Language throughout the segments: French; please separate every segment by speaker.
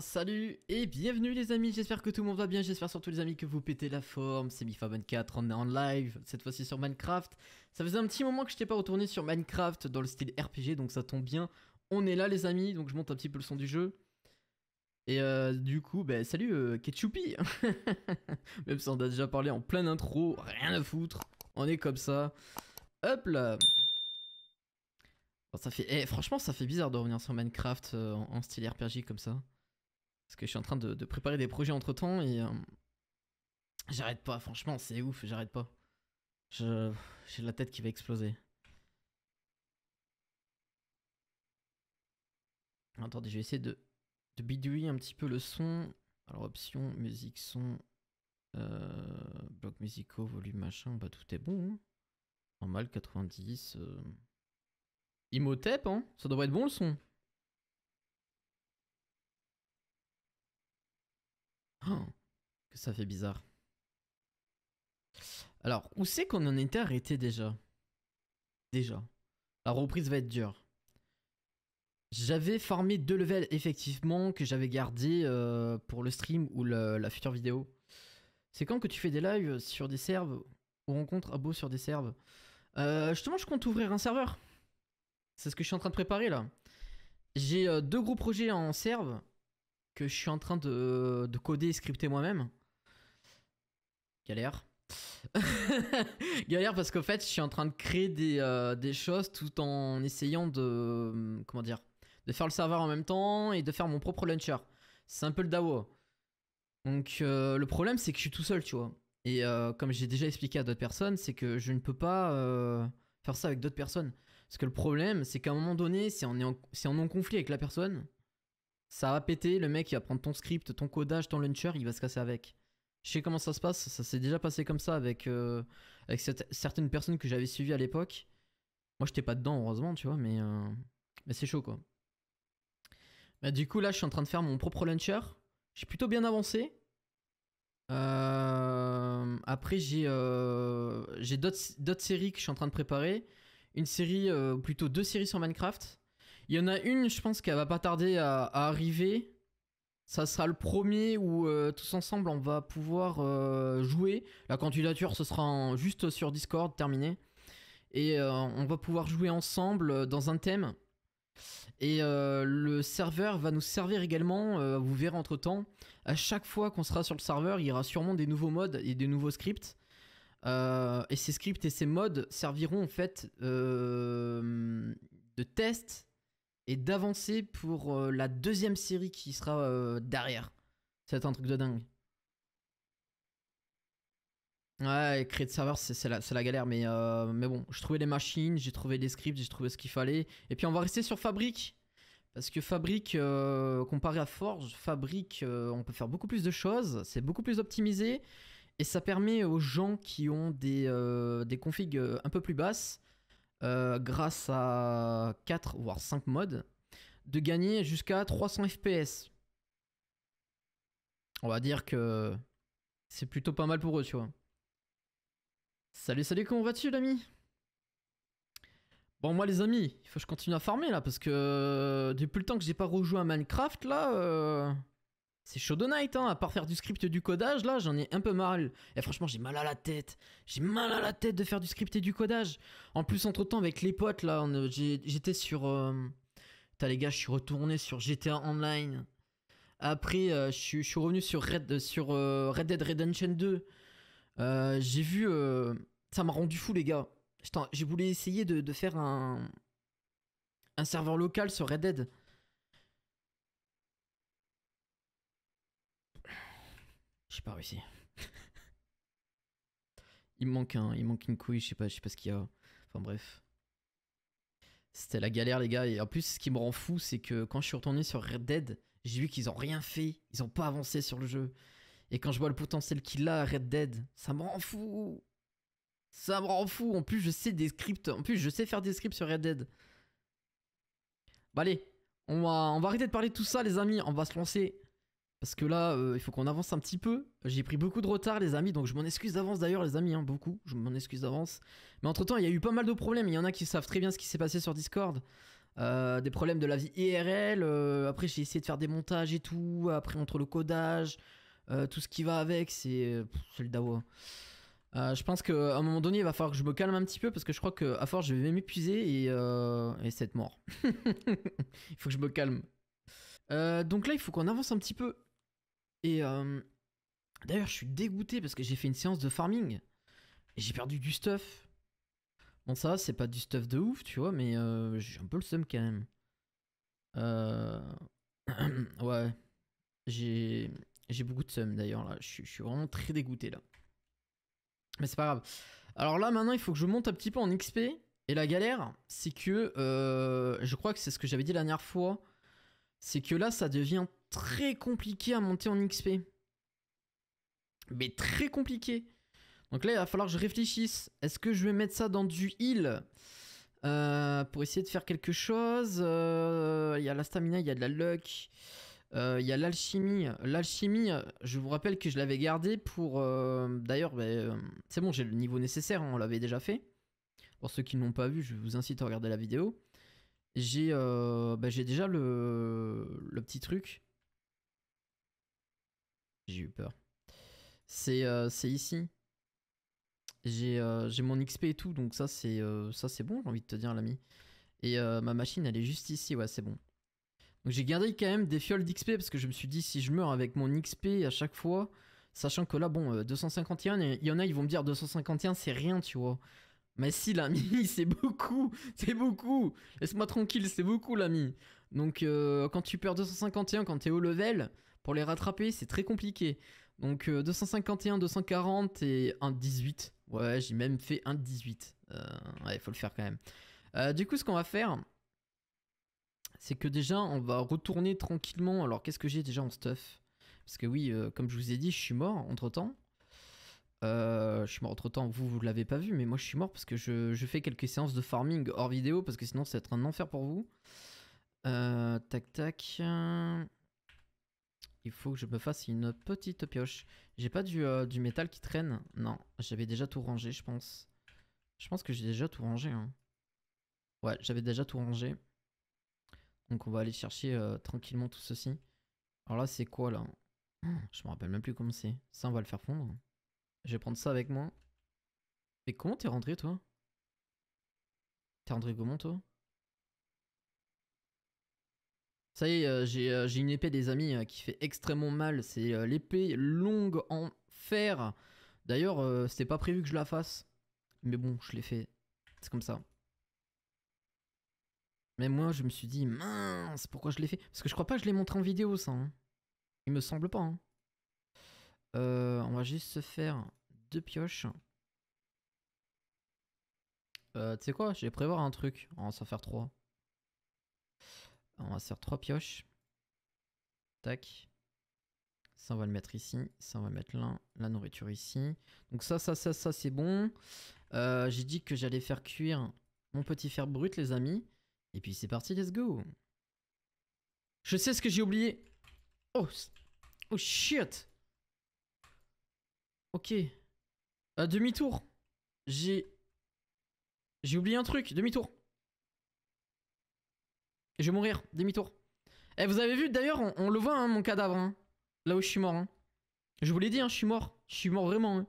Speaker 1: salut et bienvenue les amis, j'espère que tout le monde va bien, j'espère surtout les amis que vous pétez la forme, c'est Mifa24, on est en live, cette fois-ci sur Minecraft. Ça faisait un petit moment que je n'étais pas retourné sur Minecraft dans le style RPG, donc ça tombe bien, on est là les amis, donc je monte un petit peu le son du jeu. Et euh, du coup, bah, salut euh, Ketchupi Même si on a déjà parlé en pleine intro, rien à foutre, on est comme ça. Hop là ça fait, eh, franchement, ça fait bizarre de revenir sur Minecraft euh, en, style RPG comme ça. Parce que je suis en train de, préparer des projets entre temps et euh, j'arrête pas, franchement, c'est ouf, j'arrête pas. J'ai la tête qui va exploser. Attendez, je vais essayer de, bidouiller un petit peu le son. Alors, option, musique, son, euh, bloc musico, volume, machin, bah tout est bon. Hein. Normal, 90. Euh... Imotep, hein Ça devrait être bon le son. ça fait bizarre. Alors, où c'est qu'on en était arrêté déjà Déjà. La reprise va être dure. J'avais formé deux levels effectivement que j'avais gardé euh, pour le stream ou la future vidéo. C'est quand que tu fais des lives sur des serves ou rencontres beau sur des serves euh, Justement, je compte ouvrir un serveur. C'est ce que je suis en train de préparer là. J'ai euh, deux gros projets en serve que je suis en train de, de coder et scripter moi-même. Galère. Galère parce qu'en fait, je suis en train de créer des, euh, choses tout en essayant de. Hum, comment dire De faire le serveur en même temps et de faire mon propre launcher. C'est un peu le DAO. Donc, euh, le problème, c'est que je suis tout seul, tu vois. Et euh, comme j'ai déjà expliqué à d'autres personnes, c'est que je ne peux pas faire ça avec d'autres personnes. Parce que le problème, c'est qu'à un moment donné, si on est en, si on est en conflit avec la personne, ça va péter. Le mec, il va prendre ton script, ton codage, ton launcher, il va se casser avec je sais comment ça se passe, ça s'est déjà passé comme ça avec, euh, certaines personnes que j'avais suivies à l'époque. Moi, j'étais pas dedans, heureusement, tu vois, mais, euh, c'est chaud, quoi. Bah, du coup, là, je suis en train de faire mon propre launcher. J'ai plutôt bien avancé. Euh, après, j'ai d'autres séries que je suis en train de préparer. Une série, ou plutôt deux séries sur Minecraft. Il y en a une, je pense, qu'elle va pas tarder à, à arriver. Ça sera le premier où euh, tous ensemble on va pouvoir euh, jouer. La candidature ce sera juste sur Discord terminé et euh, on va pouvoir jouer ensemble dans un thème. Et le serveur va nous servir également, vous verrez entre temps, à chaque fois qu'on sera sur le serveur, il y aura sûrement des nouveaux modes et des nouveaux scripts. et ces scripts et ces modes serviront en fait de tests et d'avancer pour euh, la deuxième série qui sera euh, derrière. C'est un truc de dingue. Ouais, créer de serveur, c'est la, galère, euh, mais, bon, j'ai trouvé les machines, j'ai trouvé les scripts, j'ai trouvé ce qu'il fallait. Et puis on va rester sur Fabrique parce que Fabrique, comparé à Forge, Fabrique, on peut faire beaucoup plus de choses, c'est beaucoup plus optimisé, et ça permet aux gens qui ont des configs un peu plus basses euh, grâce à 4 voire 5 modes, de gagner jusqu'à 300 FPS. On va dire que c'est plutôt pas mal pour eux, tu vois. Salut, salut, comment vas-tu, l'ami Bon, moi, les amis, il faut que je continue à farmer là, parce que euh, depuis le temps que j'ai pas rejoué à Minecraft, là. Euh, c'est de night hein, à part faire du script et du codage, là, j'en ai un peu mal. Et franchement, j'ai mal à la tête. J'ai mal à la tête de faire du script et du codage. En plus, entre-temps, avec les potes, là, euh, j'étais sur... Euh... les gars, je suis retourné sur GTA Online. Après, euh, je, suis, revenu sur Red, sur, euh, Red Dead Redemption 2. j'ai vu... ça m'a rendu fou, les gars. J'ai voulu essayer de, de faire un... Un serveur local sur Red Dead. J'ai pas réussi. il manque un, il manque une couille, je sais pas, je sais pas ce qu'il y a. Enfin bref. C'était la galère les gars et en plus ce qui me rend fou c'est que quand je suis retourné sur Red Dead, j'ai vu qu'ils ont rien fait, ils ont pas avancé sur le jeu. Et quand je vois le potentiel qu'il a à Red Dead, ça me rend fou. Ça me rend fou. En plus, je sais des scripts, en plus je sais faire des scripts sur Red Dead. Bah allez, on va on va arrêter de parler de tout ça les amis, on va se lancer parce que là, euh, il faut qu'on avance un petit peu. J'ai pris beaucoup de retard, les amis. Donc je m'en excuse d'avance d'ailleurs, les amis. Hein, beaucoup. Je m'en excuse d'avance. Mais entre-temps, il y a eu pas mal de problèmes. Il y en a qui savent très bien ce qui s'est passé sur Discord. Euh, des problèmes de la vie IRL. Euh, après, j'ai essayé de faire des montages et tout. Après, entre le codage, tout ce qui va avec, c'est le dawa. je pense qu'à un moment donné, il va falloir que je me calme un petit peu parce que je crois que force, je vais m'épuiser et, et c'est mort. il faut que je me calme. donc là, il faut qu'on avance un petit peu. Et euh, d'ailleurs, je suis dégoûté parce que j'ai fait une séance de farming. Et j'ai perdu du stuff. Bon, ça, c'est pas du stuff de ouf, tu vois, mais euh, j'ai un peu le seum quand même. Euh, ouais. J'ai... beaucoup de seum d'ailleurs, là. Je suis vraiment très dégoûté, là. Mais c'est pas grave. Alors là, maintenant, il faut que je monte un petit peu en XP. Et la galère, c'est que. je crois que c'est ce que j'avais dit la dernière fois. C'est que là, ça devient très compliqué à monter en XP. Mais très compliqué. Donc là, il va falloir que je réfléchisse. Est-ce que je vais mettre ça dans du heal euh, pour essayer de faire quelque chose euh, Il y a la stamina, il y a de la luck. Euh, il y a l'alchimie. L'alchimie, je vous rappelle que je l'avais gardé pour. D'ailleurs, ben, c'est bon, j'ai le niveau nécessaire, hein, on l'avait déjà fait. Pour ceux qui ne l'ont pas vu, je vous incite à regarder la vidéo. J'ai ben, déjà le, petit truc. J'ai eu peur. C'est euh, c'est ici. J'ai euh, mon XP et tout, donc euh, ça c'est bon, j'ai envie de te dire, l'ami. Et ma machine, elle est juste ici, ouais, c'est bon. Donc j'ai gardé quand même des fioles d'XP, parce que je me suis dit, si je meurs avec mon XP à chaque fois, sachant que là, bon, 251, il y en a, ils vont me dire 251, c'est rien, tu vois. Mais si, l'ami, c'est beaucoup, c'est beaucoup. Laisse-moi tranquille, c'est beaucoup, l'ami. Donc, quand tu perds 251, quand t'es au level, pour les rattraper, c'est très compliqué. Donc 251, euh, 240 et un 18. Ouais, j'ai même fait un 18. Euh, il faut le faire quand même. Euh, du coup, ce qu'on va faire, c'est que déjà, on va retourner tranquillement. Alors, qu'est-ce que j'ai déjà en stuff Parce que oui, comme je vous ai dit, je suis mort entre-temps. je suis mort entre temps, vous vous l'avez pas vu, mais moi je suis mort parce que je, fais quelques séances de farming hors vidéo parce que sinon ça va être un enfer pour vous. tac tac il faut que je me fasse une petite pioche. J'ai pas du, euh, du, métal qui traîne. Non, j'avais déjà tout rangé, je pense. Je pense que j'ai déjà tout rangé. Hein. Ouais, j'avais déjà tout rangé. Donc on va aller chercher euh, tranquillement tout ceci. Alors là, c'est quoi là Je me rappelle même plus comment c'est. Ça, on va le faire fondre. Je vais prendre ça avec moi. Mais comment t'es rentré, toi T'es rentré comment, toi ça y est, euh, euh, j'ai une épée des amis euh, qui fait extrêmement mal. C'est l'épée longue en fer. D'ailleurs, c'était pas prévu que je la fasse. Mais bon, je l'ai fait. C'est comme ça. Mais moi, je me suis dit, mince, pourquoi je l'ai fait Parce que je crois pas que je l'ai montré en vidéo, ça. Hein. Il me semble pas. Hein. on va juste se faire deux pioches. Euh, tu sais quoi Je vais prévoir un truc. On va s'en faire trois. On va faire trois pioches. Tac. Ça, on va le mettre ici. Ça, on va mettre là. La nourriture ici. Donc ça, ça, ça, ça, c'est bon. Euh, j'ai dit que j'allais faire cuire mon petit fer brut, les amis. Et puis c'est parti, let's go. Je sais ce que j'ai oublié. Oh, oh shit. Ok. À euh, demi-tour. J'ai... J'ai oublié un truc. Demi-tour. Et je vais mourir, demi-tour. Et eh, vous avez vu, d'ailleurs, on, le voit, hein, mon cadavre. Hein, là où je suis mort. Hein. Je vous l'ai dit, je suis mort. Je suis mort vraiment.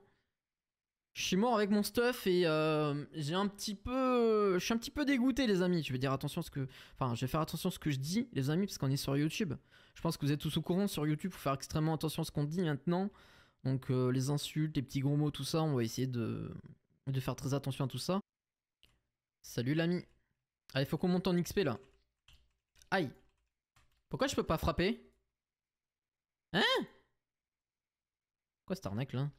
Speaker 1: Je suis mort avec mon stuff et euh, j'ai un petit peu... Je suis un petit peu dégoûté, les amis. Je vais dire attention ce que... Enfin, je vais faire attention à ce que je dis, les amis, parce qu'on est sur YouTube. Je pense que vous êtes tous au courant sur YouTube. faut faire extrêmement attention à ce qu'on dit maintenant. Donc, euh, les insultes, les petits gros mots, tout ça, on va essayer de, de faire très attention à tout ça. Salut, l'ami. Allez, faut qu'on monte en XP, là. Aïe. Pourquoi je peux pas frapper Hein Quoi cette arnaque là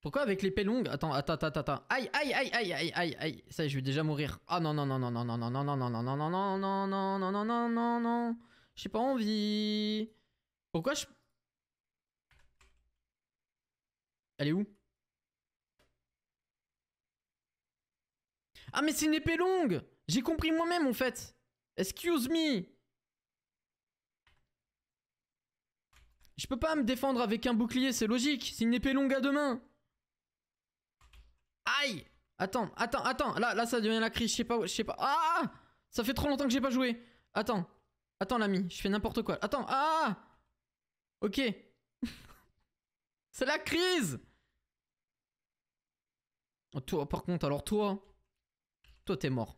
Speaker 1: Pourquoi avec l'épée longue Attends, attends, attends, attends. Aïe, aïe, aïe, aïe, aïe, aïe, aïe. Ça y est, je vais déjà mourir. Ah non, non, non, non, non, non, non, non, non, non, non, non, non, non, non, non, non, non, non, non. J'ai pas envie. Pourquoi je... Elle est où Ah mais c'est une épée longue j'ai compris moi-même en fait. Excuse me. Je peux pas me défendre avec un bouclier, c'est logique. C'est une épée longue à deux mains. Aïe Attends, attends, attends. Là, là ça devient la crise, je sais pas, je sais pas. Ah Ça fait trop longtemps que j'ai pas joué. Attends. Attends, l'ami, je fais n'importe quoi. Attends, ah Ok. c'est la crise oh, Toi, par contre, alors toi... Toi, t'es mort.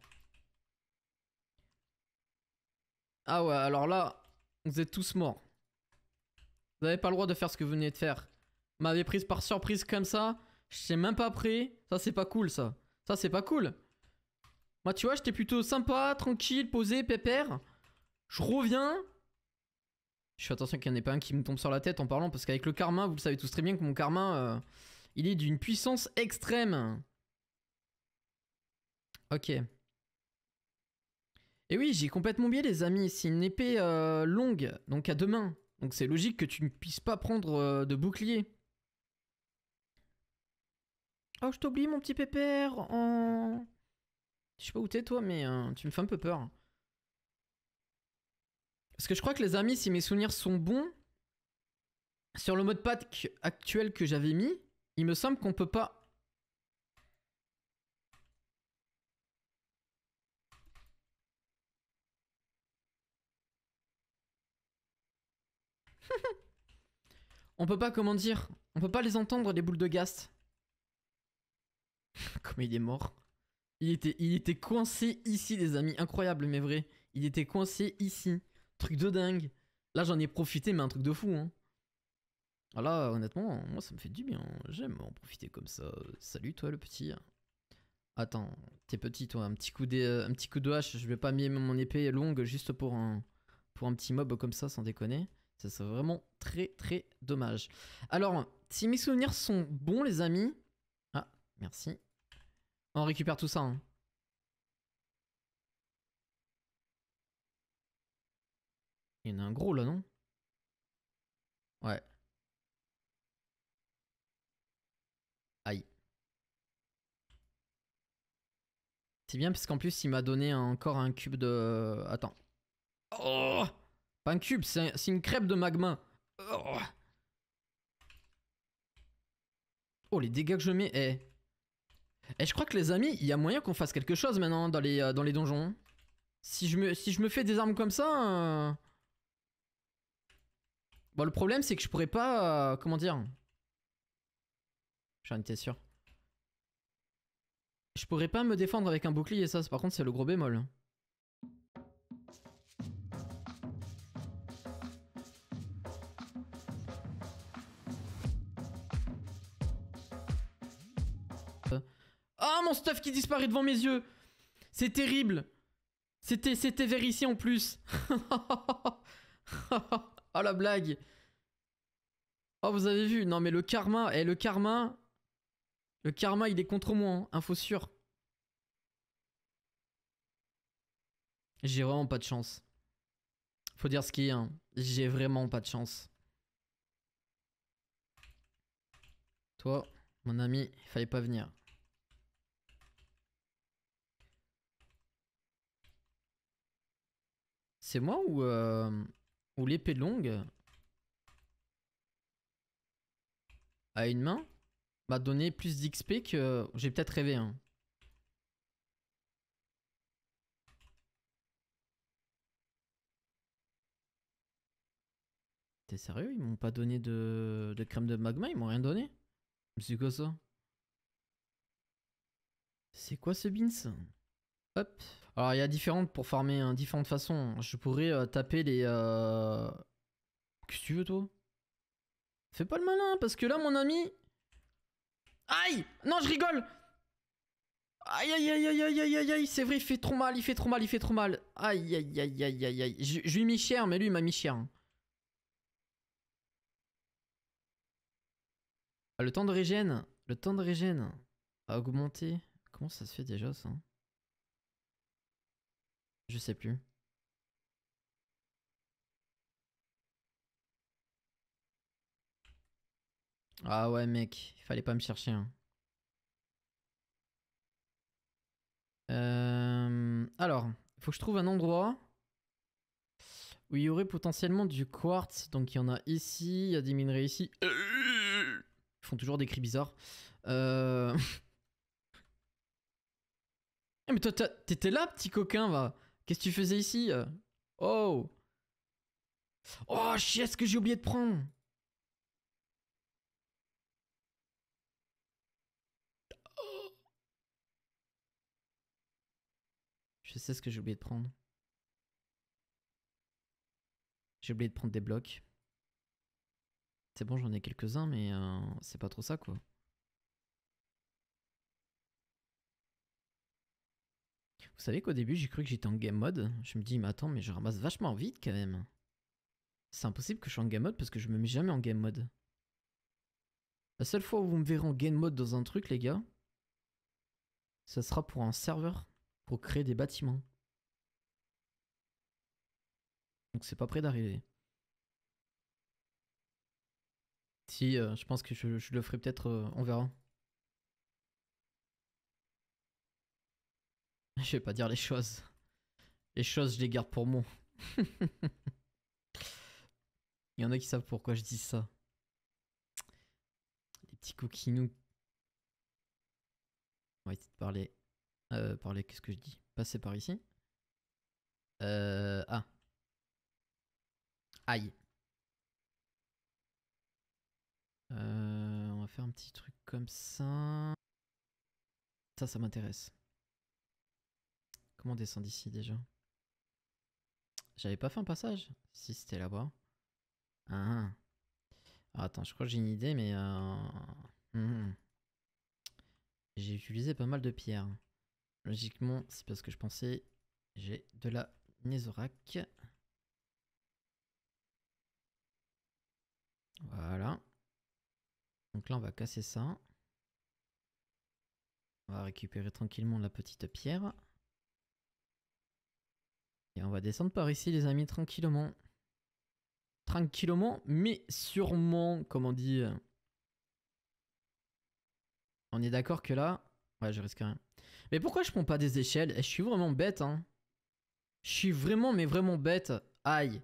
Speaker 1: Ah ouais, alors là, vous êtes tous morts. Vous n'avez pas le droit de faire ce que vous venez de faire. Vous m'avez prise par surprise comme ça. Je sais même pas pris. Ça, c'est pas cool, ça. Ça, c'est pas cool. Moi, tu vois, j'étais plutôt sympa, tranquille, posé, pépère. Je reviens. Je fais attention qu'il n'y en ait pas un qui me tombe sur la tête en parlant, parce qu'avec le karma, vous le savez tous très bien que mon karma, euh, il est d'une puissance extrême. Ok. Et oui, j'ai complètement biais les amis, c'est une épée euh, longue, donc à deux mains. Donc c'est logique que tu ne puisses pas prendre euh, de bouclier. Oh, je t'oublie mon petit pépère en... Je sais pas où t'es toi, mais euh, tu me fais un peu peur. Parce que je crois que les amis, si mes souvenirs sont bons, sur le mode pack actuel que j'avais mis, il me semble qu'on peut pas on peut pas, comment dire, on peut pas les entendre, les boules de gaz Comme il est mort. Il était, il était coincé ici, les amis. Incroyable, mais vrai. Il était coincé ici. Truc de dingue. Là, j'en ai profité, mais un truc de fou. Voilà hein. ah honnêtement, moi, ça me fait du bien. J'aime en profiter comme ça. Salut, toi, le petit. Attends, t'es petit, toi. Un petit coup de, un petit coup de hache. Je vais pas mettre mon épée longue juste pour un, pour un petit mob comme ça, sans déconner. Ça serait vraiment très très dommage. Alors, si mes souvenirs sont bons, les amis. Ah, merci. On récupère tout ça. Hein. Il y en a un gros là, non Ouais. Aïe. C'est bien parce qu'en plus il m'a donné encore un cube de... Euh, attends. Oh un cube, c'est une crêpe de magma. Oh. oh. les dégâts que je mets, eh. Eh, je crois que les amis, il y a moyen qu'on fasse quelque chose maintenant dans les, euh, dans les donjons. Si je, me, si je me fais des armes comme ça... Euh. Bon, le problème, c'est que je pourrais pas... Euh, comment dire J'en étais sûr. Je pourrais pas me défendre avec un bouclier, ça, par contre, c'est le gros bémol. Ah, mon stuff qui disparaît devant mes yeux C'est terrible C'était c'était vérifié en plus Oh la blague Oh, vous avez vu Non, mais le karma, eh, le karma... Le karma, il est contre moi, hein, info sûre. J'ai vraiment pas de chance. Faut dire ce qu'il y a. J'ai vraiment pas de chance. Toi, mon ami, il fallait pas venir. C'est moi ou, euh, ou l'épée longue à une main m'a donné plus d'XP que... J'ai peut-être rêvé. Hein. T'es sérieux Ils m'ont pas donné de... de crème de magma Ils m'ont rien donné C'est quoi ça C'est quoi ce beans Hop alors il y a différentes pour farmer, hein, différentes façons. Je pourrais euh, taper les. Euh, qu'est-ce que tu veux toi Fais pas le malin parce que là mon ami. Aïe Non je rigole Aïe aïe aïe aïe aïe aïe aïe c'est vrai il fait trop mal, il fait trop mal, il fait trop mal. Aïe aïe aïe aïe aïe aïe. Je, je lui ai mis cher mais lui il m'a mis cher. Hein. Ah, le temps de régène, le temps de régène a augmenté. Comment ça se fait déjà ça je sais plus. Ah ouais, mec, il fallait pas me chercher. Hein. Euh, alors, il faut que je trouve un endroit où il y aurait potentiellement du quartz. Donc il y en a ici, il y a des minerais ici. Ils font toujours des cris bizarres. Euh. Ah, mais toi, t'étais là, petit coquin, va. Qu'est-ce que tu faisais ici euh Oh Oh, chier, ce que j'ai oublié de prendre Je sais ce que j'ai oublié de prendre. J'ai oublié de prendre des blocs. C'est bon, j'en ai quelques-uns, mais euh, c'est pas trop ça, quoi. Vous savez qu'au début, j'ai cru que j'étais en game mode. Je me dis, mais attends, mais je ramasse vachement vite quand même. C'est impossible que je sois en game mode parce que je me mets jamais en game mode. La seule fois où vous me verrez en game mode dans un truc, les gars, ça sera pour un serveur, pour créer des bâtiments. Donc c'est pas prêt d'arriver. Si, euh, je pense que je, le ferai peut-être, euh, on verra. Je vais pas dire les choses. Les choses, je les garde pour moi. Il y en a qui savent pourquoi je dis ça. Les petits coquinous. On va essayer de parler. Euh, parler, qu'est-ce que je dis Passer par ici. Euh, ah. Aïe. Euh, on va faire un petit truc comme ça. Ça, ça m'intéresse. Comment on descend d'ici déjà J'avais pas fait un passage Si c'était là-bas. Ah. ah. Attends, je crois que j'ai une idée, mais... Euh, hmm, hmm, hmm. J'ai utilisé pas mal de pierres. Logiquement, c'est parce que je pensais... J'ai de la nésorac. Voilà. Donc là, on va casser ça. On va récupérer tranquillement la petite pierre on va descendre par ici, les amis, tranquillement. Tranquillement, mais sûrement, comme on dit. Euh, on est d'accord que là... Ouais, je risque rien. Mais pourquoi je prends pas des échelles eh, Je suis vraiment bête, hein. Je suis vraiment, mais vraiment bête. Aïe.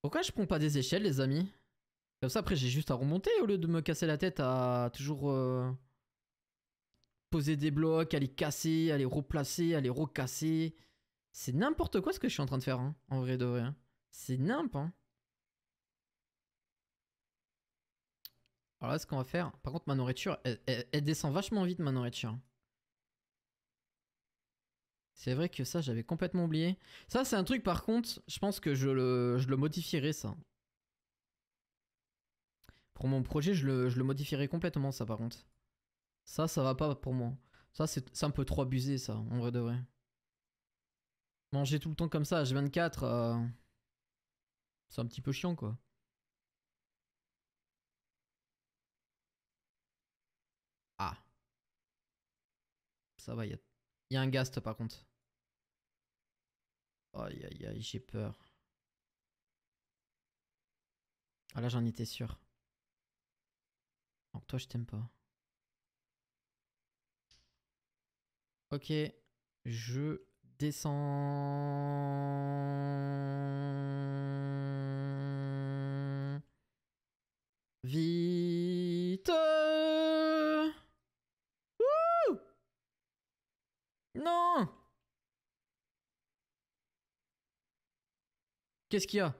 Speaker 1: Pourquoi je prends pas des échelles, les amis Comme ça, après, j'ai juste à remonter au lieu de me casser la tête à toujours... Euh, poser des blocs, à les casser, à les replacer, à les recasser. C'est n'importe quoi ce que je suis en train de faire, hein, en vrai de vrai. Hein. C'est n'importe hein. Alors là, ce qu'on va faire... Par contre, ma nourriture, elle, descend vachement vite, ma nourriture. C'est vrai que ça, j'avais complètement oublié. Ça, c'est un truc, par contre, je pense que je le, je modifierai, ça. Pour mon projet, je le, je le modifierai complètement, ça, par contre. Ça, ça va pas pour moi. Ça, c'est un peu trop abusé, ça, en vrai de vrai. Manger tout le temps comme ça, H24, euh, c'est un petit peu chiant quoi. Ah. Ça va, il y a... un ghast, par contre. Aïe aïe aïe, j'ai peur. Ah là, j'en étais sûr. Donc toi, je t'aime pas. Ok, je descends. Vite. non. Qu'est-ce qu'il y a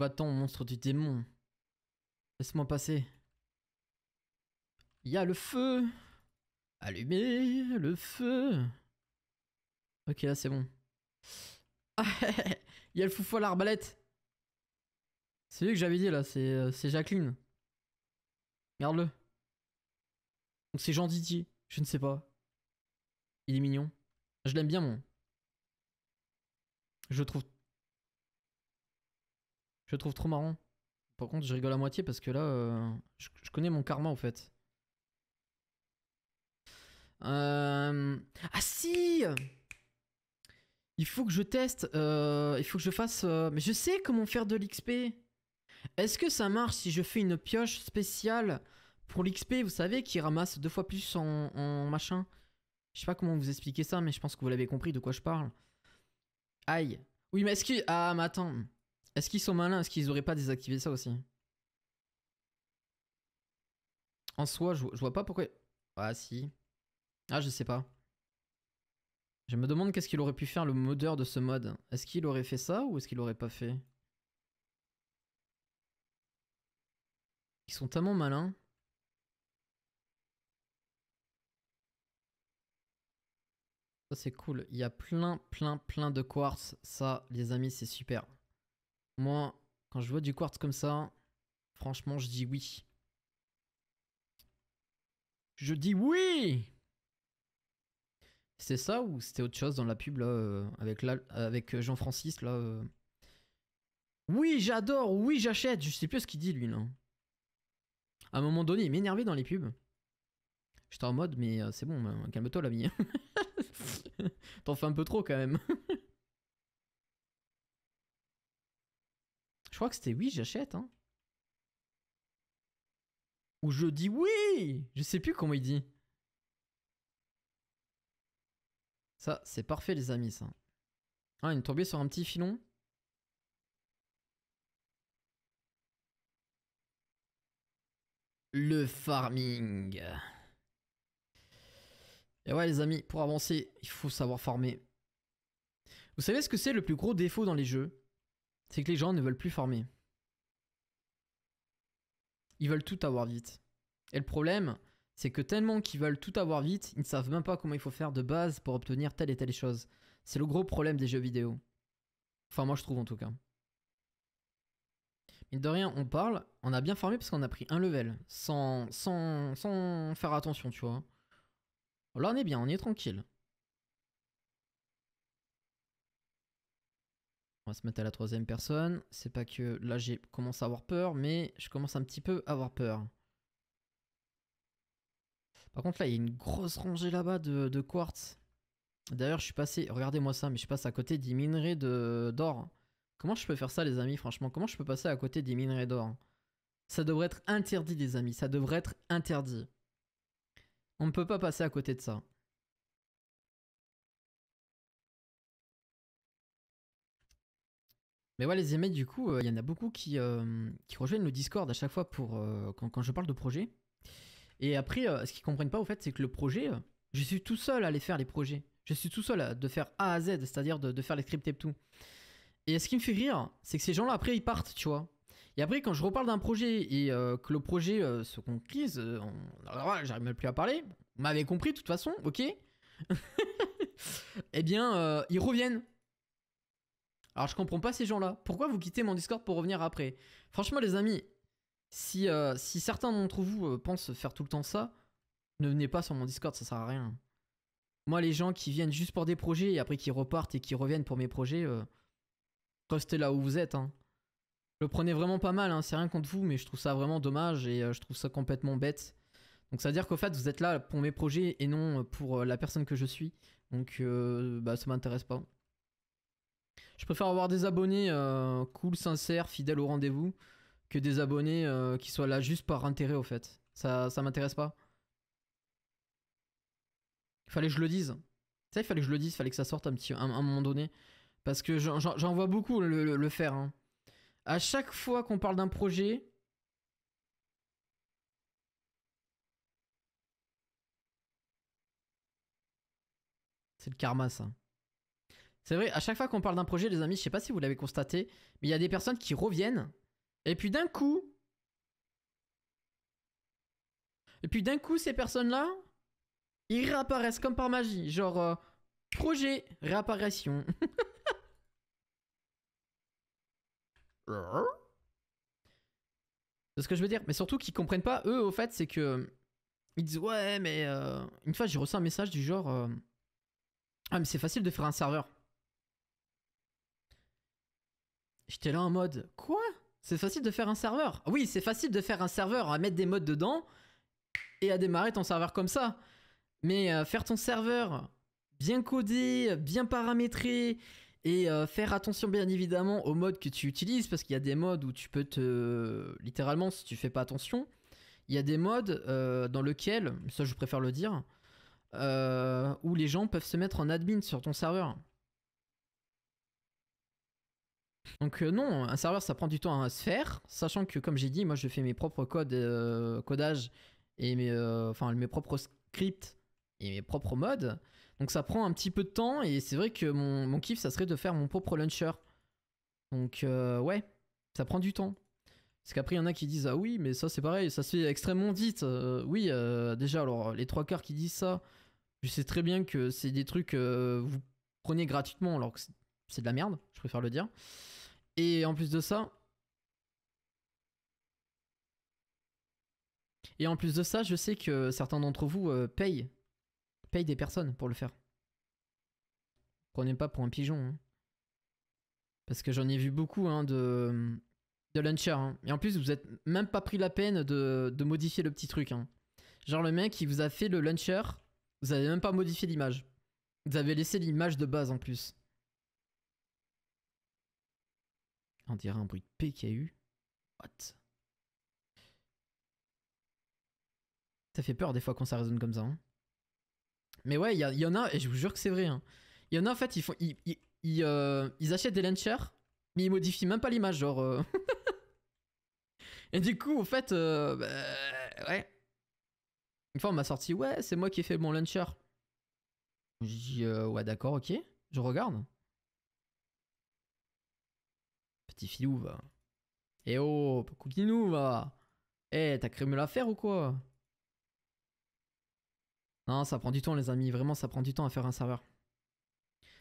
Speaker 1: va monstre du démon. Laisse-moi passer. Il y a le feu. allumé, le feu. Ok, là c'est bon. il y a le foufou à l'arbalète. C'est lui que j'avais dit là, euh, c'est Jacqueline. Regarde-le. Donc c'est Jean Didier, je ne sais pas. Il est mignon. Je l'aime bien, mon. Je trouve. Je le trouve trop marrant. Par contre, je rigole à moitié parce que là, euh, je, connais mon karma au fait. Euh, ah si Il faut que je teste. Euh, il faut que je fasse. Euh, mais je sais comment faire de l'XP. Est-ce que ça marche si je fais une pioche spéciale pour l'XP, vous savez, qui ramasse deux fois plus en, machin Je sais pas comment vous expliquer ça, mais je pense que vous l'avez compris de quoi je parle. Aïe. Oui, mais est-ce Ah, mais attends. Est-ce qu'ils sont malins Est-ce qu'ils auraient pas désactivé ça aussi En soi, je vois pas pourquoi. Ah, si. Ah, je sais pas. Je me demande qu'est-ce qu'il aurait pu faire le modeur de ce mode. Est-ce qu'il aurait fait ça ou est-ce qu'il aurait pas fait Ils sont tellement malins. Ça c'est cool. Il y a plein plein plein de quartz. Ça les amis c'est super. Moi quand je vois du quartz comme ça, franchement je dis oui. Je dis oui c'était ça ou c'était autre chose dans la pub là euh, avec avec euh, Jean Francis là euh? Oui, j'adore, oui, j'achète, je sais plus ce qu'il dit lui là. À un moment donné, il m'énervait dans les pubs. J'étais en mode mais c'est bon, calme-toi l'ami. T'en fais un peu trop quand même. je crois que c'était oui, j'achète hein. Ou je dis oui, je sais plus comment il dit. Ça, c'est parfait, les amis, ça. Ah, il est sur un petit filon. Le farming. Et ouais, les amis, pour avancer, il faut savoir farmer. Vous savez ce que c'est le plus gros défaut dans les jeux C'est que les gens ne veulent plus farmer. Ils veulent tout avoir vite. Et le problème, c'est que tellement qu'ils veulent tout avoir vite, ils ne savent même pas comment il faut faire de base pour obtenir telle et telle chose. C'est le gros problème des jeux vidéo. Enfin, moi je trouve en tout cas. Mine de rien, on parle, on a bien formé parce qu'on a pris un level, sans, sans, sans faire attention, tu vois. Là, on est bien, on est tranquille. On va se mettre à la troisième personne. C'est pas que là, j'ai commencé à avoir peur, mais je commence un petit peu à avoir peur. Par contre, là, il y a une grosse rangée là-bas de, quartz. D'ailleurs, je suis passé, regardez-moi ça, mais je passe à côté des minerais d'or. Comment je peux faire ça, les amis, franchement Comment je peux passer à côté des minerais d'or Ça devrait être interdit, les amis, ça devrait être interdit. On ne peut pas passer à côté de ça. Mais ouais, les amis, du coup, euh, il y en a beaucoup euh, qui, rejoignent le Discord à chaque fois pour euh, quand, quand, je parle de projet. Et après, euh, ce qu'ils comprennent pas, au fait, c'est que le projet, euh, je suis tout seul à aller faire les projets. Je suis tout seul à de faire A à Z, c'est-à-dire de, faire les scripts et tout. Et ce qui me fait rire, c'est que ces gens-là, après, ils partent, tu vois. Et après, quand je reparle d'un projet et euh, que le projet se concrise, j'arrive même plus à parler. Vous m'avez compris, de toute façon, ok Eh bien, ils reviennent. Alors, je comprends pas ces gens-là. Pourquoi vous quittez mon Discord pour revenir après Franchement, les amis, euh, si, certains d'entre vous euh, pensent faire tout le temps ça, ne venez pas sur mon Discord, ça sert à rien. Moi, les gens qui viennent juste pour des projets et après qui repartent et qui reviennent pour mes projets, euh, restez là où vous êtes. Hein. Je le prenais vraiment pas mal, hein, c'est rien contre vous, mais je trouve ça vraiment dommage et je trouve ça complètement bête. Donc ça veut dire qu'au fait, vous êtes là pour mes projets et non pour la personne que je suis. Donc bah, ça m'intéresse pas. Je préfère avoir des abonnés cool, sincères, fidèles au rendez-vous que des abonnés euh, qui soient là juste par intérêt au fait. Ça, ça m'intéresse pas. Il fallait que je le dise. Ça, il fallait que je le dise, il fallait que ça sorte un petit, un, moment donné. Parce que j'en vois beaucoup le, faire. Hein. À chaque fois qu'on parle d'un projet, C'est le karma, ça. C'est vrai, à chaque fois qu'on parle d'un projet, les amis, je sais pas si vous l'avez constaté, mais il y a des personnes qui reviennent et puis d'un coup, et puis d'un coup, ces personnes-là, ils réapparaissent comme par magie. Genre, euh, projet, réapparition. c'est ce que je veux dire. Mais surtout qu'ils comprennent pas, eux, au fait, c'est que. Ils disent, ouais, mais. Euh, une fois, j'ai reçu un message du genre. Euh, ah, mais c'est facile de faire un serveur. J'étais là en mode, quoi c'est facile de faire un serveur. Ah oui, c'est facile de faire un serveur, à mettre des modes dedans et à démarrer ton serveur comme ça. Mais euh, faire ton serveur bien codé, bien paramétré et euh, faire attention bien évidemment aux modes que tu utilises parce qu'il y a des modes où tu peux te littéralement si tu fais pas attention, il y a des modes euh, dans lesquels ça je préfère le dire où les gens peuvent se mettre en admin sur ton serveur. Donc euh, non, un serveur ça prend du temps à se faire, sachant que comme j'ai dit, moi je fais mes propres codes, euh, codage codages et mes, euh, enfin, mes propres scripts et mes propres modes. Donc ça prend un petit peu de temps et c'est vrai que mon, kiff ça serait de faire mon propre launcher. Donc ouais, ça prend du temps. Parce qu'après il y en a qui disent ah oui mais ça c'est pareil, ça se fait extrêmement vite. oui déjà alors les trois quarts qui disent ça, je sais très bien que c'est des trucs que vous prenez gratuitement alors que c'est de la merde, je préfère le dire. Et en plus de ça. Et en plus de ça, je sais que certains d'entre vous euh, payent, payent des personnes pour le faire. Prenez pas pour un pigeon. Hein. Parce que j'en ai vu beaucoup hein, de, de launcher. Hein. Et en plus, vous êtes même pas pris la peine de, modifier le petit truc. Genre le mec, qui vous a fait le launcher, vous avez même pas modifié l'image. Vous avez laissé l'image de base en plus. On dirait un bruit de P qui a eu. What Ça fait peur des fois quand ça résonne comme ça. Hein. Mais ouais, il y, en a, et je vous jure que c'est vrai. Hein. Il y en a en fait, euh, ils, achètent des launchers, mais ils modifient même pas l'image, genre. Euh. et du coup, en fait, euh, bah, ouais. Une fois, on m'a sorti, ouais, c'est moi qui ai fait mon launcher. Je dis, ouais, d'accord, ok, je regarde petit filou, va. Eh oh, coquinou, va. Eh, t'as créé la faire ou quoi Non, ça prend du temps, les amis. Vraiment, ça prend du temps à faire un serveur.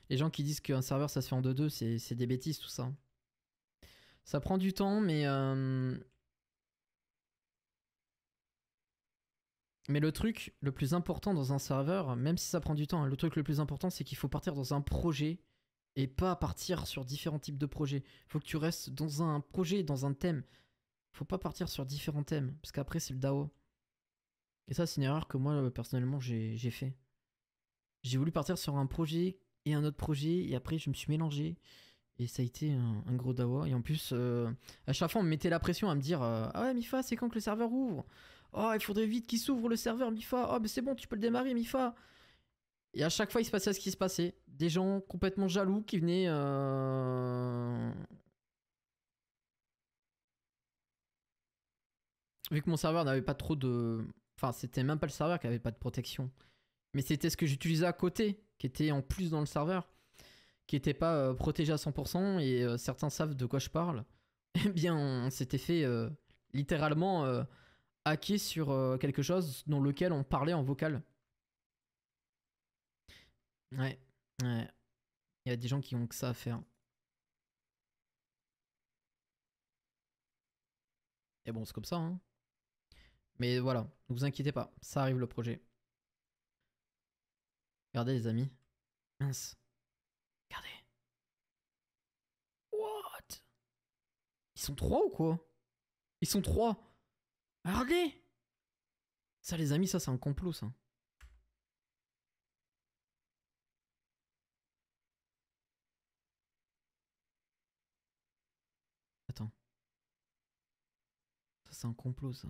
Speaker 1: Les gens qui disent qu'un serveur, ça se fait en deux-deux, c'est des bêtises, tout ça. Ça prend du temps, mais... Euh, mais le truc le plus important dans un serveur, même si ça prend du temps, hein, le truc le plus important, c'est qu'il faut partir dans un projet et pas partir sur différents types de projets. Faut que tu restes dans un projet, dans un thème. Faut pas partir sur différents thèmes, parce qu'après c'est le DAO. Et ça, c'est une erreur que moi, euh, personnellement, j'ai fait. J'ai voulu partir sur un projet et un autre projet, et après je me suis mélangé. Et ça a été un, gros DAO. Et en plus, euh, à chaque fois, on me mettait la pression à me dire euh, Ah ouais, Mifa, c'est quand que le serveur ouvre Oh, il faudrait vite qu'il s'ouvre le serveur, Mifa. Oh, mais c'est bon, tu peux le démarrer, Mifa. Et à chaque fois, il se passait ce qui se passait. Des gens complètement jaloux qui venaient. Euh, Vu que mon serveur n'avait pas trop de. Enfin, c'était même pas le serveur qui avait pas de protection. Mais c'était ce que j'utilisais à côté, qui était en plus dans le serveur, qui n'était pas euh, protégé à 100%, et euh, certains savent de quoi je parle. Eh bien, on s'était fait littéralement hacker sur quelque chose dans lequel on parlait en vocal. Ouais, ouais. Il y a des gens qui ont que ça à faire. Et bon, c'est comme ça. Hein. Mais voilà, ne vous inquiétez pas, ça arrive le projet. Regardez les amis. Mince. Regardez. What Ils sont trois ou quoi Ils sont trois Regardez Ça les amis, ça c'est un complot ça. c'est un complot, ça.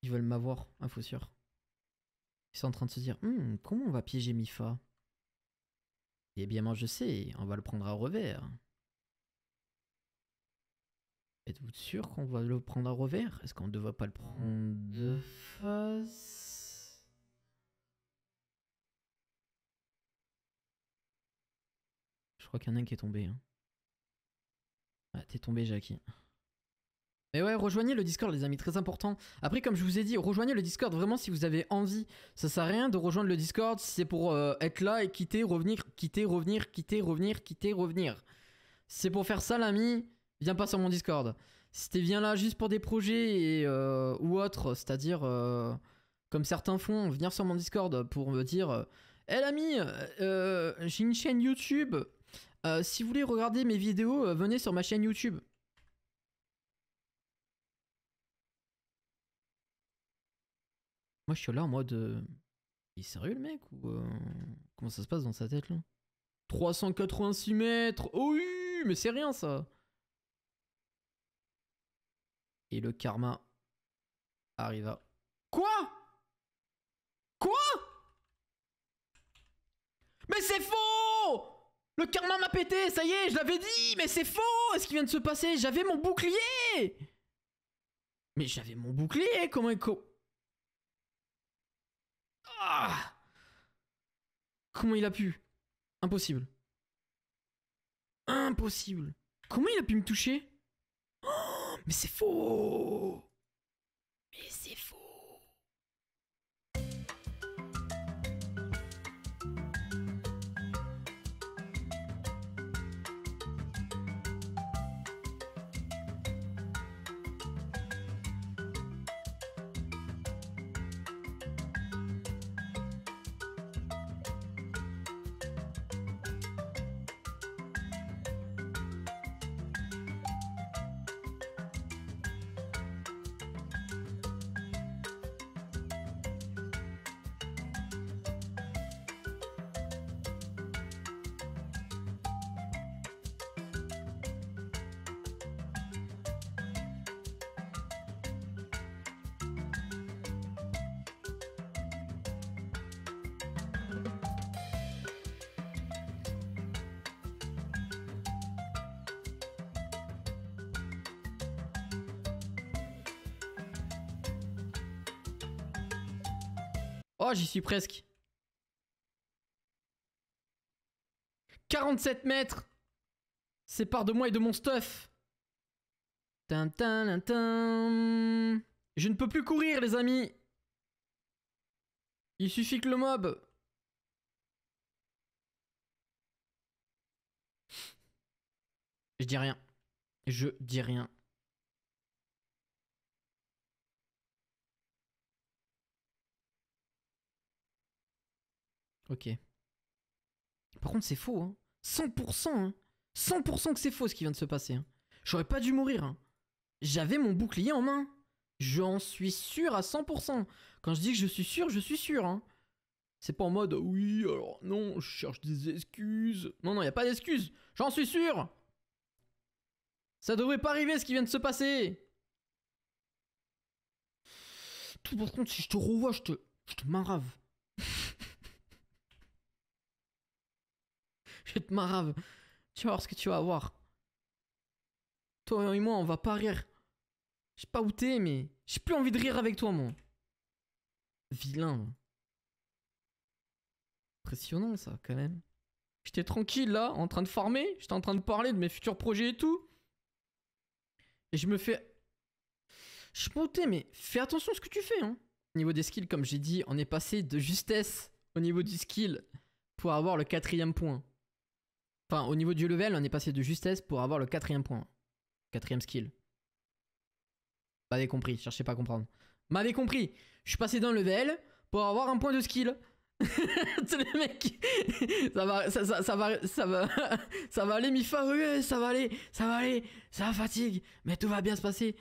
Speaker 1: Ils veulent m'avoir, un faux sûr. Ils sont en train de se dire hum, comment on va piéger Mifa Eh bien, moi je sais, on va le prendre à revers. Êtes-vous sûr qu'on va le prendre à revers Est-ce qu'on ne devrait pas le prendre de face Je crois qu'il y en a un qui est tombé. Hein. Ah, t'es tombé, Jackie. Mais ouais, rejoignez le Discord, les amis, très important. Après, comme je vous ai dit, rejoignez le Discord vraiment si vous avez envie. Ça sert à rien de rejoindre le Discord si c'est pour euh, être là et quitter, revenir, quitter, revenir, quitter, revenir, quitter, revenir. c'est pour faire ça, l'ami, viens pas sur mon Discord. Si t'es bien là juste pour des projets et, euh, ou autre, c'est-à-dire, euh, comme certains font, venir sur mon Discord pour me dire Hé eh, l'ami, j'ai une chaîne YouTube. si vous voulez regarder mes vidéos, venez sur ma chaîne YouTube. Moi, je suis là en mode. Euh, il est sérieux le mec ou euh, Comment ça se passe dans sa tête là 386 mètres Oh oui Mais c'est rien ça Et le karma arriva. Quoi Quoi Mais c'est faux Le karma m'a pété, ça y est, je l'avais dit Mais c'est faux Est-ce qui vient de se passer J'avais mon bouclier Mais j'avais mon bouclier Comment... co ah Comment il a pu Impossible. Impossible. Comment il a pu me toucher oh, Mais c'est faux Oh, j'y suis presque. 47 mètres Sépare de moi et de mon stuff. Je ne peux plus courir, les amis. Il suffit que le mob Je dis rien. Je dis rien. Ok. Par contre, c'est faux. Hein. 100%. Hein. 100% que c'est faux ce qui vient de se passer. Hein. J'aurais pas dû mourir. Hein. J'avais mon bouclier en main. J'en suis sûr à 100%. Quand je dis que je suis sûr, je suis sûr. Hein. C'est pas en mode oui, alors non, je cherche des excuses. Non, non, y a pas d'excuses. J'en suis sûr. Ça devrait pas arriver ce qui vient de se passer. Tout par contre, si je te revois, je te, je te je te marave. Tu vas voir ce que tu vas avoir. Toi et moi, on va pas rire. Je sais pas où t'es, mais j'ai plus envie de rire avec toi, mon. Vilain. Impressionnant, ça, quand même. J'étais tranquille, là, en train de farmer. J'étais en train de parler de mes futurs projets et tout. Et je me fais... Je sais pas mais fais attention à ce que tu fais, hein. Au niveau des skills, comme j'ai dit, on est passé de justesse au niveau du skill pour avoir le quatrième point au niveau du level, on est passé de justesse pour avoir le quatrième point. Quatrième skill. M'avez compris, cherchez pas à comprendre. M'avez compris, je suis passé d'un level pour avoir un point de skill. ça va, ça, ça va, ça va, ça va aller, mi ça va aller, ça va aller, ça va fatigue, mais tout va bien se passer.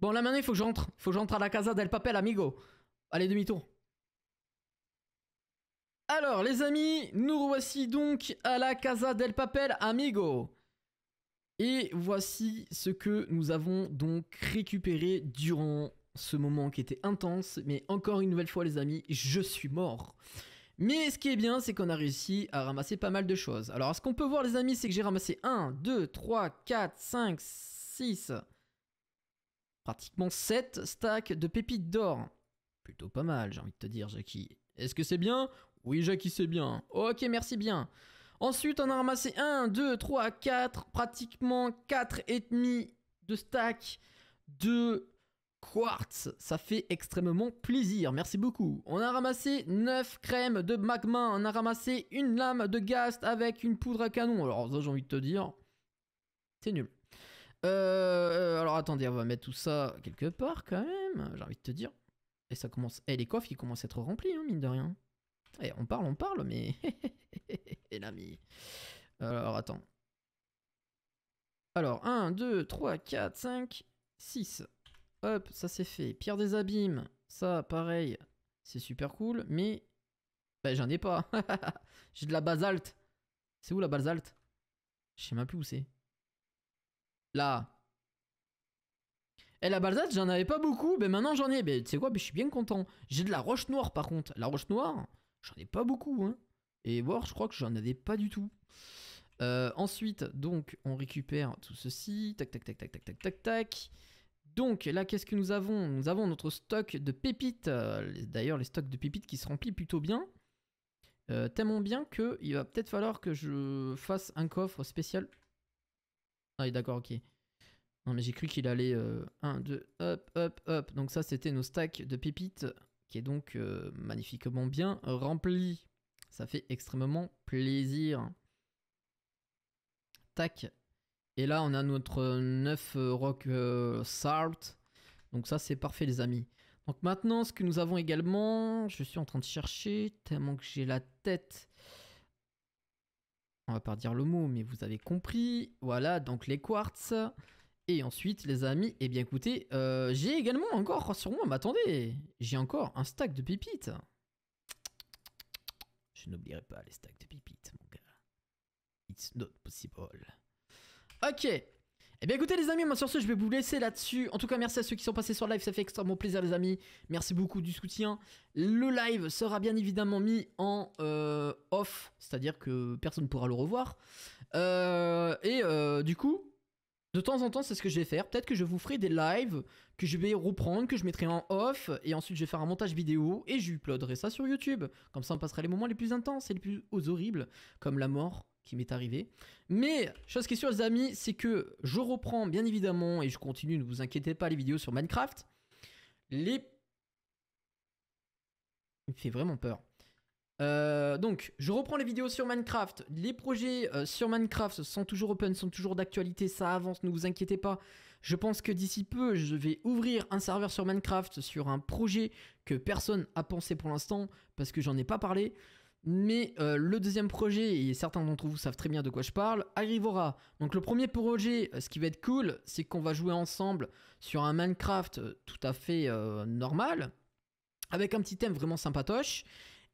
Speaker 1: Bon, là maintenant, il faut que j'entre, il faut que j'entre à la casa del papel, amigo. Allez, demi-tour. Alors les amis, nous voici donc à la Casa del Papel Amigo. Et voici ce que nous avons donc récupéré durant ce moment qui était intense. Mais encore une nouvelle fois les amis, je suis mort. Mais ce qui est bien, c'est qu'on a réussi à ramasser pas mal de choses. Alors ce qu'on peut voir les amis, c'est que j'ai ramassé 1, 2, 3, 4, 5, 6, pratiquement 7 stacks de pépites d'or. Plutôt pas mal, j'ai envie de te dire, Jackie. Est-ce que c'est bien oui, Jackie, c'est bien. Ok, merci bien. Ensuite, on a ramassé 1, 2, 3, 4, pratiquement 4 et demi de stack de quartz. Ça fait extrêmement plaisir, merci beaucoup. On a ramassé 9 crèmes de magma, on a ramassé une lame de gast avec une poudre à canon. Alors ça j'ai envie de te dire, c'est nul. Euh, alors attendez, on va mettre tout ça quelque part quand même, j'ai envie de te dire. Et ça commence... Eh, les coffres, ils commencent à être remplis, hein, mine de rien. Eh, on parle, on parle, mais. Et l'ami. Alors, attends. Alors, 1, 2, 3, 4, 5, 6. Hop, ça c'est fait. Pierre des abîmes, ça pareil, c'est super cool, mais. Ben, j'en ai pas. J'ai de la basalte. C'est où la basalte Je sais même plus où c'est. Là. Et eh, la basalte, j'en avais pas beaucoup, mais ben, maintenant j'en ai. Ben, tu sais quoi, ben, je suis bien content. J'ai de la roche noire par contre. La roche noire, J'en ai pas beaucoup, hein. Et voir, je crois que j'en avais pas du tout. Euh, ensuite, donc, on récupère tout ceci. Tac, tac, tac, tac, tac, tac, tac, tac. Donc là, qu'est-ce que nous avons Nous avons notre stock de pépites. Euh, d'ailleurs, les stocks de pépites qui se remplissent plutôt bien. Euh, tellement bien que il va peut-être falloir que je fasse un coffre spécial. Ah, d'accord, ok. Non, mais j'ai cru qu'il allait 1, 2, hop, hop, hop. Donc ça, c'était nos stacks de pépites qui est donc euh, magnifiquement bien rempli. Ça fait extrêmement plaisir. Tac. Et là, on a notre 9 euh, Rock euh, Salt. Donc ça, c'est parfait, les amis. Donc maintenant, ce que nous avons également, je suis en train de chercher, tellement que j'ai la tête. On va pas dire le mot, mais vous avez compris. Voilà, donc les quartz. Et ensuite, les amis, eh bien écoutez, euh, j'ai également encore sur moi, mais attendez, j'ai encore un stack de pépites. Je n'oublierai pas les stacks de pépites, mon gars. It's not possible. Ok, eh bien écoutez les amis, moi sur ce je vais vous laisser là-dessus. En tout cas merci à ceux qui sont passés sur live, ça fait extrêmement plaisir les amis. Merci beaucoup du soutien. Le live sera bien évidemment mis en euh, off, c'est-à-dire que personne ne pourra le revoir. Euh, et du coup, de temps en temps, c'est ce que je vais faire. Peut-être que je vous ferai des lives que je vais reprendre, que je mettrai en off, et ensuite je vais faire un montage vidéo et je uploaderai ça sur YouTube. Comme ça, on passera les moments les plus intenses et les plus horribles, comme la mort qui m'est arrivée. Mais, chose qui est sûre les amis, c'est que je reprends bien évidemment, et je continue, ne vous inquiétez pas, les vidéos sur Minecraft. Les... Il me fait vraiment peur. Euh, donc, je reprends les vidéos sur Minecraft. Les projets euh, sur Minecraft sont toujours open, sont toujours d'actualité, ça avance, ne vous inquiétez pas. Je pense que d'ici peu, je vais ouvrir un serveur sur Minecraft sur un projet que personne a pensé pour l'instant, parce que j'en ai pas parlé. Mais euh, le deuxième projet, et certains d'entre vous savent très bien de quoi je parle, Arrivera Donc le premier projet, ce qui va être cool, c'est qu'on va jouer ensemble sur un Minecraft tout à fait normal, avec un petit thème vraiment sympatoche.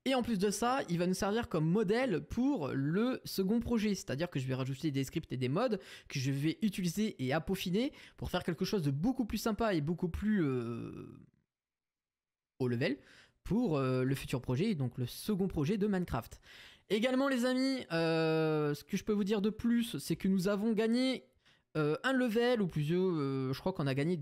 Speaker 1: Et en plus de ça, il va nous servir comme modèle pour le second projet, c'est-à-dire que je vais rajouter des scripts et des modes que je vais utiliser et peaufiner pour faire quelque chose de beaucoup plus sympa et beaucoup plus euh, au level pour euh, le futur projet, donc le second projet de Minecraft. Également les amis, euh, ce que je peux vous dire de plus, c'est que nous avons gagné un level ou plusieurs, je crois qu'on a gagné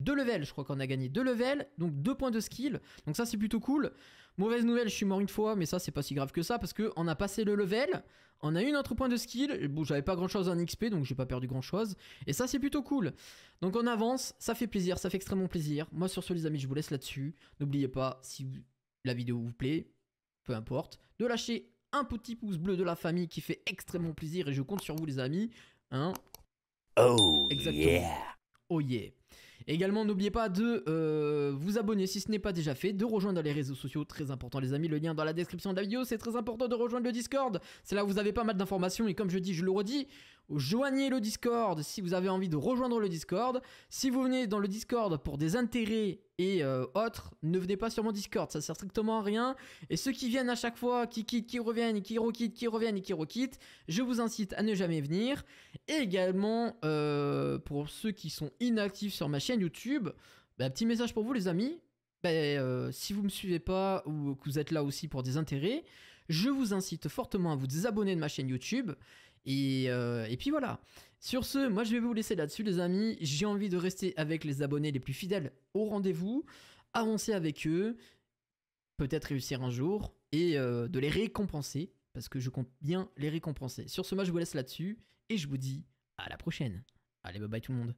Speaker 1: deux levels, je crois qu'on a gagné. Deux levels, donc deux points de skill. Donc ça, c'est plutôt cool. Mauvaise nouvelle, je suis mort une fois, mais ça, c'est pas si grave que ça, parce que on a passé le level, on a eu notre point de skill. Bon, j'avais pas grand-chose en XP, donc j'ai pas perdu grand-chose. Et ça, c'est plutôt cool. Donc on avance, ça fait plaisir, ça fait extrêmement plaisir. Moi, sur ce, les amis, je vous laisse là-dessus. N'oubliez pas, si la vidéo vous plaît, peu importe, de lâcher un petit pouce bleu de la famille qui fait extrêmement plaisir, et je compte sur vous, les amis. Hein oh, Exactement. yeah Oh yeah Également, n'oubliez pas de euh, vous abonner si ce n'est pas déjà fait, de rejoindre les réseaux sociaux, très important les amis, le lien dans la description de la vidéo, c'est très important de rejoindre le Discord, c'est là où vous avez pas mal d'informations et comme je dis, je le redis, Joignez le Discord si vous avez envie de rejoindre le Discord. Si vous venez dans le Discord pour des intérêts et euh, autres, ne venez pas sur mon Discord, ça sert strictement à rien. Et ceux qui viennent à chaque fois, qui quittent, qui reviennent, qui requittent, qui reviennent et qui requittent, je vous incite à ne jamais venir. Et également, euh, pour ceux qui sont inactifs sur ma chaîne YouTube, bah, petit message pour vous les amis, bah, euh, si vous ne me suivez pas ou que vous êtes là aussi pour des intérêts, je vous incite fortement à vous désabonner de ma chaîne YouTube euh, et, puis voilà. Sur ce, moi je vais vous laisser là-dessus les amis. J'ai envie de rester avec les abonnés les plus fidèles au rendez-vous, avancer avec eux, peut-être réussir un jour, et euh, de les récompenser, parce que je compte bien les récompenser. Sur ce, moi je vous laisse là-dessus, et je vous dis à la prochaine. Allez, bye bye tout le monde.